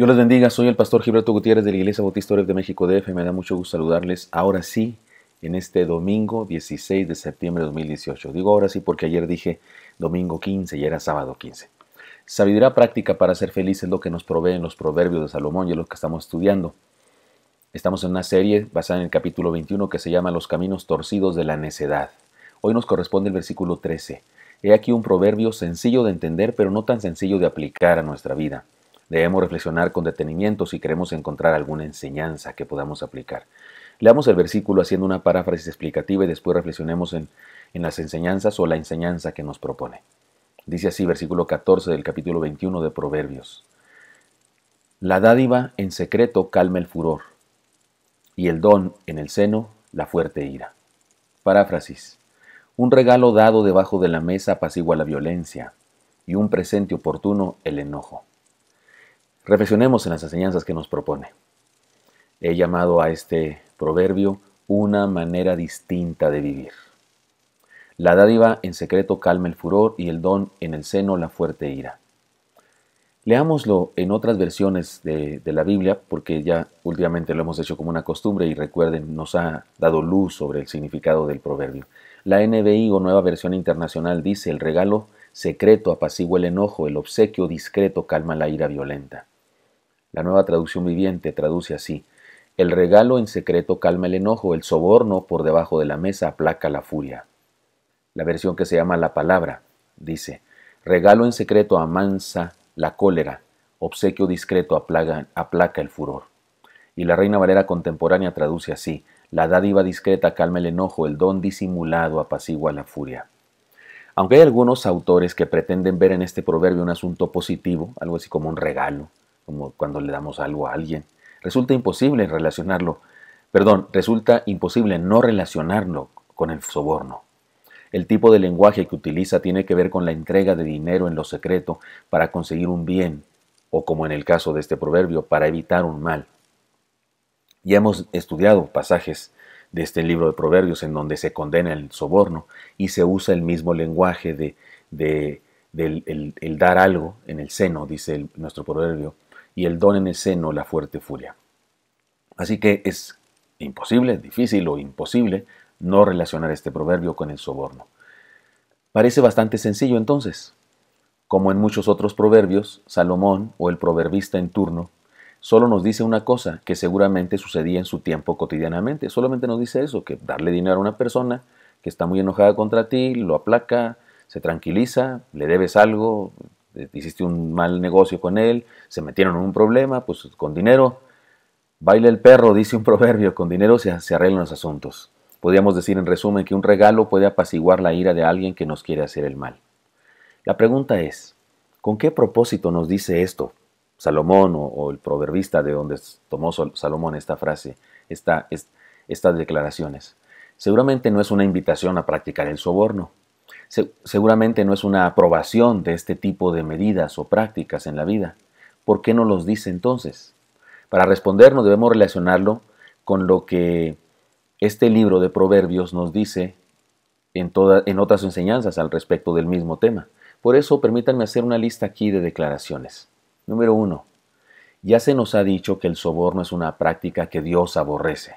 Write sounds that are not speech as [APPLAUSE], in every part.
Dios les bendiga, soy el pastor Gilberto Gutiérrez de la Iglesia Bautista de México DF. Me da mucho gusto saludarles ahora sí, en este domingo 16 de septiembre de 2018. Digo ahora sí porque ayer dije domingo 15 y era sábado 15. Sabiduría práctica para ser feliz es lo que nos proveen los proverbios de Salomón y en lo que estamos estudiando. Estamos en una serie basada en el capítulo 21 que se llama Los caminos torcidos de la necedad. Hoy nos corresponde el versículo 13. He aquí un proverbio sencillo de entender pero no tan sencillo de aplicar a nuestra vida. Debemos reflexionar con detenimiento si queremos encontrar alguna enseñanza que podamos aplicar. Leamos el versículo haciendo una paráfrasis explicativa y después reflexionemos en, las enseñanzas o la enseñanza que nos propone. Dice así versículo 14 del capítulo 21 de Proverbios. La dádiva en secreto calma el furor y el don en el seno la fuerte ira. Paráfrasis. Un regalo dado debajo de la mesa apacigua la violencia y un presente oportuno el enojo. Reflexionemos en las enseñanzas que nos propone. He llamado a este proverbio una manera distinta de vivir. La dádiva en secreto calma el furor y el don en el seno la fuerte ira. Leámoslo en otras versiones de, la Biblia, porque ya últimamente lo hemos hecho como una costumbre y recuerden, nos ha dado luz sobre el significado del proverbio. La NBI o Nueva Versión Internacional dice, el regalo Secreto apacigua el enojo, el obsequio discreto calma la ira violenta. La nueva traducción viviente traduce así, el regalo en secreto calma el enojo, el soborno por debajo de la mesa aplaca la furia. La versión que se llama La Palabra dice, regalo en secreto amansa la cólera, obsequio discreto aplaga, aplaca el furor. Y la Reina Valera contemporánea traduce así, la dádiva discreta calma el enojo, el don disimulado apacigua la furia. Aunque hay algunos autores que pretenden ver en este proverbio un asunto positivo, algo así como un regalo, como cuando le damos algo a alguien, resulta imposible relacionarlo, perdón, resulta imposible no relacionarlo con el soborno. El tipo de lenguaje que utiliza tiene que ver con la entrega de dinero en lo secreto para conseguir un bien, o como en el caso de este proverbio, para evitar un mal. Ya hemos estudiado pasajes de este libro de Proverbios en donde se condena el soborno y se usa el mismo lenguaje de, del el, dar algo en el seno, dice nuestro proverbio, y el don en el seno, la fuerte furia. Así que es imposible, difícil o imposible no relacionar este proverbio con el soborno. Parece bastante sencillo entonces. Como en muchos otros proverbios, Salomón o el proverbista en turno solo nos dice una cosa que seguramente sucedía en su tiempo cotidianamente. Solamente nos dice eso, que darle dinero a una persona que está muy enojada contra ti, lo aplaca, se tranquiliza, le debes algo, eh, hiciste un mal negocio con él, se metieron en un problema, pues con dinero, baila el perro, dice un [LAUGHS] proverbio, con dinero se, se arreglan los asuntos. Podríamos decir en resumen que un regalo puede apaciguar la ira de alguien que nos quiere hacer el mal. La pregunta es, ¿con qué propósito nos dice esto Salomón o, el proverbista de donde tomó Salomón esta frase, estas declaraciones. Seguramente no es una invitación a practicar el soborno. seguramente no es una aprobación de este tipo de medidas o prácticas en la vida. ¿Por qué no los dice entonces? Para respondernos debemos relacionarlo con lo que este libro de Proverbios nos dice en otras enseñanzas al respecto del mismo tema. Por eso permítanme hacer una lista aquí de declaraciones. Número uno, ya se nos ha dicho que el soborno es una práctica que Dios aborrece.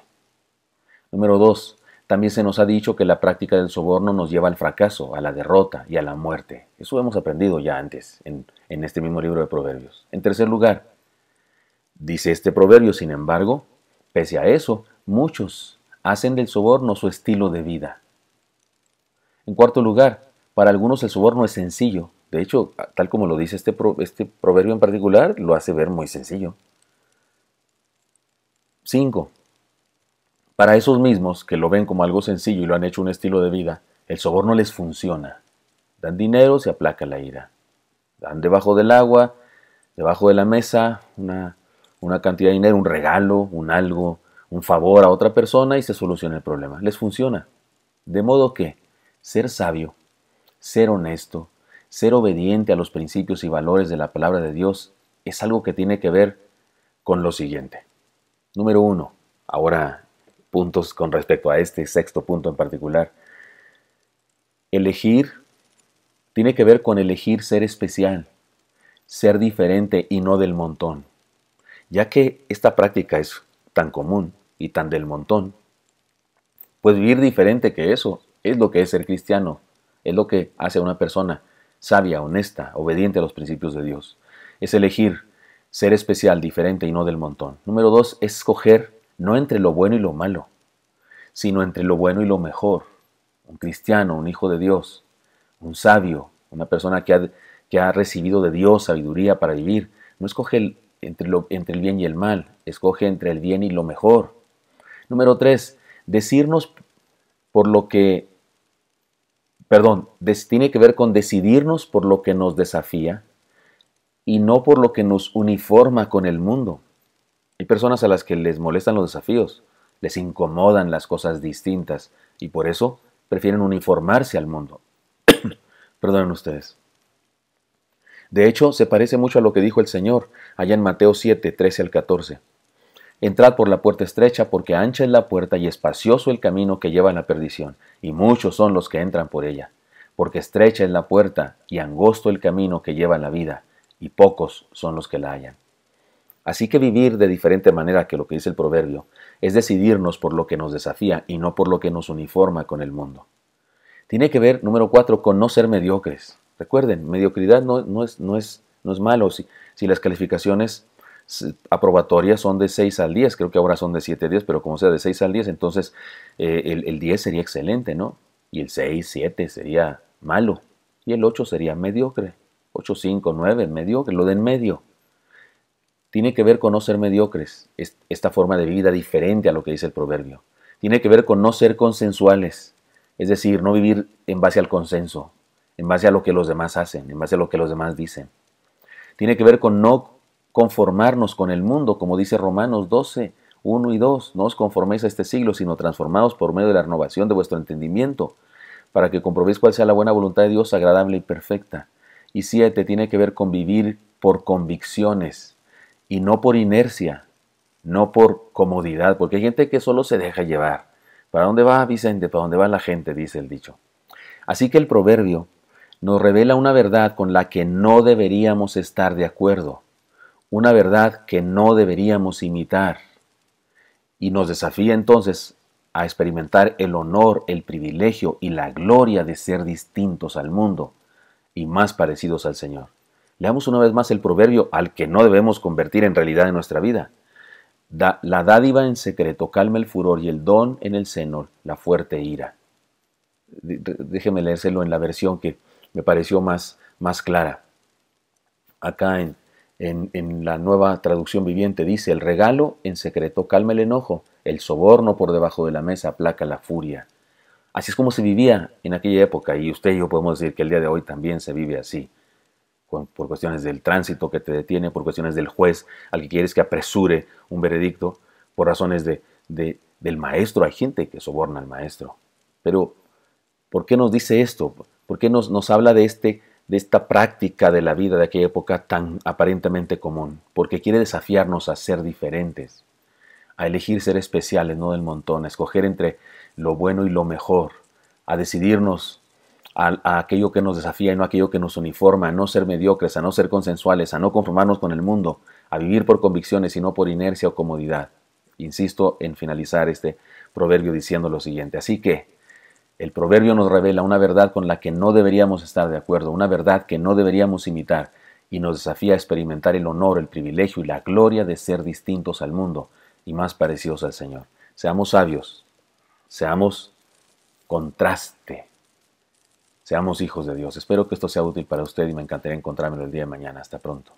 Número dos, también se nos ha dicho que la práctica del soborno nos lleva al fracaso, a la derrota y a la muerte. Eso hemos aprendido ya antes en, en este mismo libro de Proverbios. En tercer lugar, dice este proverbio, sin embargo, pese a eso, muchos hacen del soborno su estilo de vida. En cuarto lugar, para algunos el soborno es sencillo, de hecho, tal como lo dice este, este proverbio en particular, lo hace ver muy sencillo. 5. Para esos mismos que lo ven como algo sencillo y lo han hecho un estilo de vida, el soborno les funciona. Dan dinero, se aplaca la ira. Dan debajo del agua, debajo de la mesa, una cantidad de dinero, un regalo, un algo, un favor a otra persona y se soluciona el problema. Les funciona. De modo que ser sabio, ser honesto, ser obediente a los principios y valores de la palabra de Dios es algo que tiene que ver con lo siguiente. Número uno, ahora puntos con respecto a este sexto punto en particular. Elegir tiene que ver con elegir ser especial, ser diferente y no del montón. Ya que esta práctica es tan común y tan del montón, pues vivir diferente que eso es lo que es ser cristiano, es lo que hace a una persona sabia, honesta, obediente a los principios de Dios. Es elegir ser especial, diferente y no del montón. Número dos, es escoger no entre lo bueno y lo malo, sino entre lo bueno y lo mejor. Un cristiano, un hijo de Dios, un sabio, una persona que ha, recibido de Dios sabiduría para vivir, no escoge entre el bien y el mal, escoge entre el bien y lo mejor. Número tres, decirnos por lo que perdón, tiene que ver con decidirnos por lo que nos desafía y no por lo que nos uniforma con el mundo. Hay personas a las que les molestan los desafíos, les incomodan las cosas distintas y por eso prefieren uniformarse al mundo. [COUGHS] Perdonen ustedes. De hecho, se parece mucho a lo que dijo el Señor allá en Mateo 7, 13 al 14. Entrad por la puerta estrecha, porque ancha es la puerta y espacioso el camino que lleva a la perdición, y muchos son los que entran por ella. Porque estrecha es la puerta y angosto el camino que lleva a la vida, y pocos son los que la hallan. Así que vivir de diferente manera que lo que dice el proverbio es decidirnos por lo que nos desafía y no por lo que nos uniforma con el mundo. Tiene que ver, número cuatro, con no ser mediocres. Recuerden, mediocridad no, es, no, es, malo si, si las calificaciones aprobatorias son de 6 al 10, creo que ahora son de 7 a 10, pero como sea de 6 al 10, entonces eh, el, el 10 sería excelente, ¿no? Y el 6, 7 sería malo. Y el 8 sería mediocre. 8, 5, 9, mediocre, lo de en medio. Tiene que ver con no ser mediocres, esta forma de vida diferente a lo que dice el proverbio. Tiene que ver con no ser consensuales, es decir, no vivir en base al consenso, en base a lo que los demás hacen, en base a lo que los demás dicen. Tiene que ver con no conformarnos con el mundo, como dice Romanos 12, 1 y 2, no os conforméis a este siglo, sino transformados por medio de la renovación de vuestro entendimiento, para que comprobéis cuál sea la buena voluntad de Dios, agradable y perfecta. Y siete, tiene que ver con vivir por convicciones y no por inercia, no por comodidad, porque hay gente que solo se deja llevar. ¿Para dónde va Vicente? ¿Para dónde va la gente? dice el dicho. Así que el proverbio nos revela una verdad con la que no deberíamos estar de acuerdo una verdad que no deberíamos imitar y nos desafía entonces a experimentar el honor, el privilegio y la gloria de ser distintos al mundo y más parecidos al Señor. Leamos una vez más el proverbio al que no debemos convertir en realidad en nuestra vida. Da, la dádiva en secreto calma el furor y el don en el seno la fuerte ira. Déjeme leérselo en la versión que me pareció más, más clara. Acá en, en, la nueva traducción viviente dice, el regalo en secreto calma el enojo, el soborno por debajo de la mesa aplaca la furia. Así es como se vivía en aquella época y usted y yo podemos decir que el día de hoy también se vive así, por cuestiones del tránsito que te detiene, por cuestiones del juez al que quieres que apresure un veredicto, por razones de, del maestro. Hay gente que soborna al maestro. Pero, ¿por qué nos dice esto? ¿Por qué nos, nos habla de este de esta práctica de la vida de aquella época tan aparentemente común, porque quiere desafiarnos a ser diferentes, a elegir ser especiales, no del montón, a escoger entre lo bueno y lo mejor, a decidirnos a, aquello que nos desafía y no a aquello que nos uniforma, a no ser mediocres, a no ser consensuales, a no conformarnos con el mundo, a vivir por convicciones y no por inercia o comodidad. Insisto en finalizar este proverbio diciendo lo siguiente, así que el proverbio nos revela una verdad con la que no deberíamos estar de acuerdo, una verdad que no deberíamos imitar, y nos desafía a experimentar el honor, el privilegio y la gloria de ser distintos al mundo y más parecidos al Señor. Seamos sabios, seamos contraste, seamos hijos de Dios. Espero que esto sea útil para usted y me encantaría encontrármelo el día de mañana. Hasta pronto.